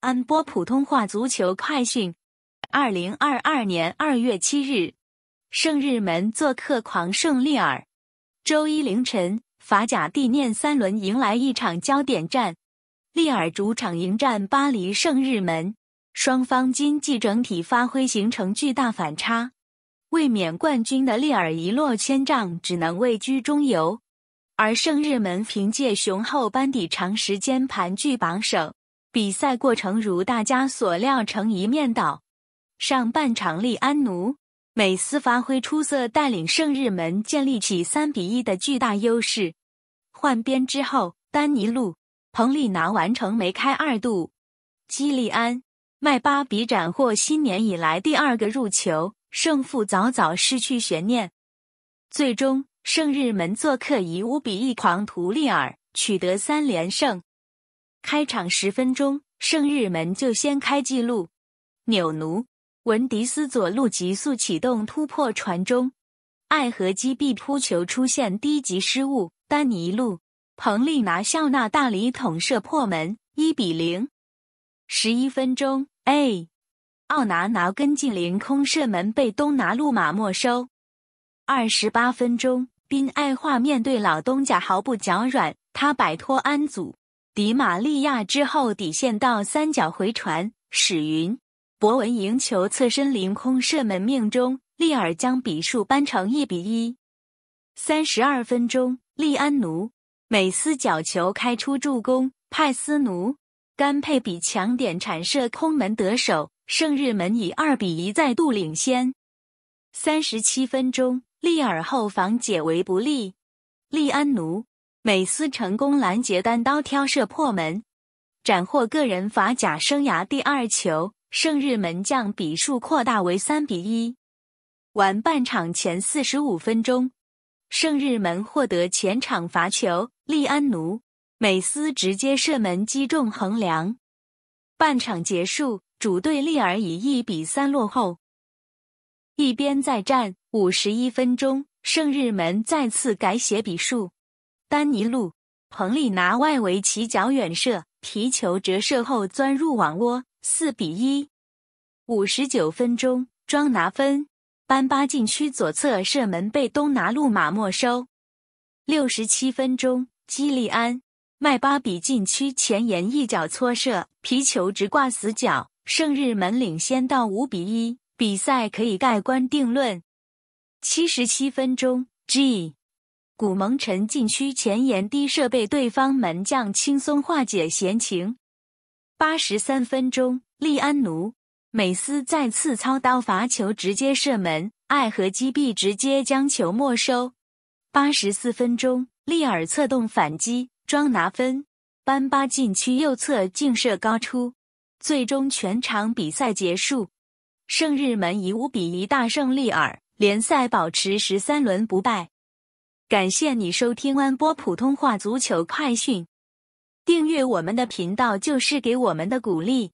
安波普通话足球快讯：二零二二年二月七日，圣日门做客狂胜利尔。周一凌晨，法甲地面三轮迎来一场焦点战，利尔主场迎战巴黎圣日门。双方今季整体发挥形成巨大反差，卫冕冠军的利尔一落千丈，只能位居中游；而圣日门凭借雄厚班底，长时间盘踞榜首。比赛过程如大家所料，成一面倒。上半场，利安奴、美斯发挥出色，带领圣日门建立起三比一的巨大优势。换边之后，丹尼路、彭利拿完成梅开二度，基利安、麦巴比斩获新年以来第二个入球，胜负早早失去悬念。最终，圣日门做客以五比一狂屠利尔，取得三连胜。开场十分钟，圣日门就先开纪录。纽奴文迪斯左路急速启动突破传中，爱和击壁扑球出现低级失误。丹尼路彭利拿笑纳大礼，捅射破门，一比零。十一分钟，A 奥拿拿跟进凌空射门被东拿路马没收。二十八分钟，宾爱化面对老东家毫不脚软，他摆脱安祖。比玛利亚之后底线到三角回传，史云博文赢球侧身凌空射门命中，利尔将比数扳成一比一。三十二分钟，利安奴美斯角球开出助攻，派斯奴甘佩比强点铲射空门得手，圣日门以二比一再度领先。三十七分钟，利尔后防解围不利，利安奴。美斯成功拦截单刀挑射破门，斩获个人法甲生涯第二球，胜日门将比数扩大为三比一。完半场前四十五分钟，圣日门获得前场罚球，利安奴、美斯直接射门击中横梁。半场结束，主队利尔以一比三落后。一边再战五十一分钟，圣日门再次改写比数。丹尼路、彭利拿外围起脚远射，皮球折射后钻入网窝，四比一。五十九分钟，庄拿分，班巴禁区左侧射门被东拿路马没收。六十七分钟，基利安、麦巴比禁区前沿一脚搓射，皮球直挂死角，圣日门领先到五比一，比赛可以盖棺定论。七十七分钟，G。古蒙臣禁区前沿低射被对方门将轻松化解。闲情八十三分钟，利安奴、美斯再次操刀罚球，直接射门，爱和击毙直接将球没收。八十四分钟，利尔策动反击，庄拿分，班巴禁区右侧劲射高出。最终全场比赛结束，圣日门以五比一大胜利尔，联赛保持十三轮不败。感谢你收听安播普通话足球快讯，订阅我们的频道就是给我们的鼓励。